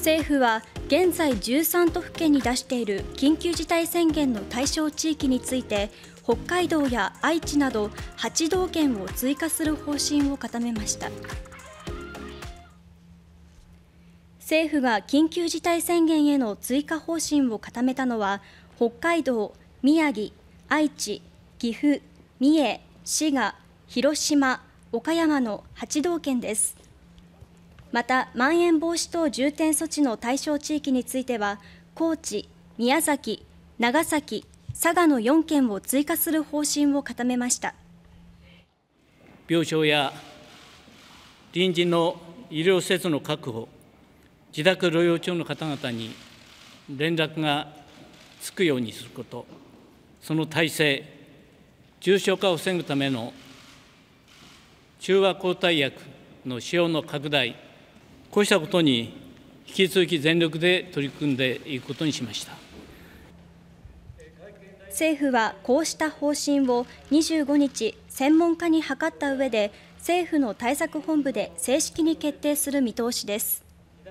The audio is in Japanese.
政府は現在13都府県に出している緊急事態宣言の対象地域について北海道や愛知など8道県を追加する方針を固めました政府が緊急事態宣言への追加方針を固めたのは北海道、宮城、愛知、岐阜、三重、滋賀、広島、岡山の8道県です。また、まん延防止等重点措置の対象地域については、高知、宮崎、長崎、佐賀の4県を追加する方針を固めました。病床や臨時の医療施設の確保、自宅療養中の方々に連絡がつくようにすること、その体制、重症化を防ぐための中和抗体薬の使用の拡大、こうしたことに引き続き全力で取り組んでいくことにしました。政府はこうした方針を25日、専門家に諮った上で、政府の対策本部で正式に決定する見通しです。